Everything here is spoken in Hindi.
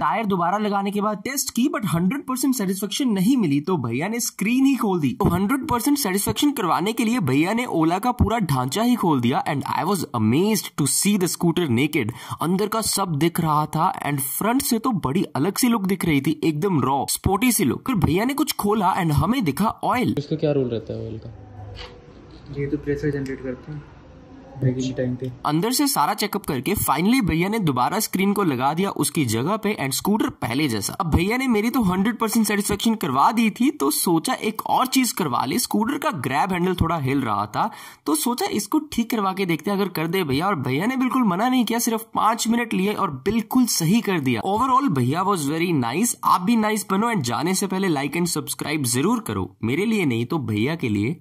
टायर दोबारा लगाने के बाद टेस्ट की बट 100 परसेंट सेटिस्फेक्शन नहीं मिली तो भैया ने स्क्रीन ही खोल दी तो 100 परसेंट सेटिस्फेक्शन करवाने के लिए भैया ने ओला का पूरा ढांचा ही खोल दिया and I was amaze to see the scooter naked अंदर का सब दिख रहा था एंड फ्रंट से तो बड़ी अलग सी लुक दिख रही थी एकदम रॉ स्पोर्टी सी लुक फिर भैया ने कुछ खोला एंड हमें दिखा ऑयल इसका क्या रोल रहता है ऑयल का ये तो प्रेशर जनरेट करते हैं अंदर से सारा चेकअप करके फाइनली भैया ने दोबारा स्क्रीन को लगा दिया उसकी जगह पे एंड स्कूटर पहले जैसा अब भैया ने मेरी तो हंड्रेड परसेंट सेटिस्फेक्शन करवा दी थी तो सोचा एक और चीज करवा ली स्कूटर का ग्रैब हैंडल थोड़ा हिल रहा था तो सोचा इसको ठीक करवा के देखते अगर कर दे भैया और भैया ने बिल्कुल मना नहीं किया सिर्फ पांच मिनट लिए और बिल्कुल सही कर दिया ओवरऑल भैया वॉज वेरी नाइस आप भी नाइस बनो एंड जाने से पहले लाइक एंड सब्सक्राइब जरूर करो मेरे लिए नहीं तो भैया के लिए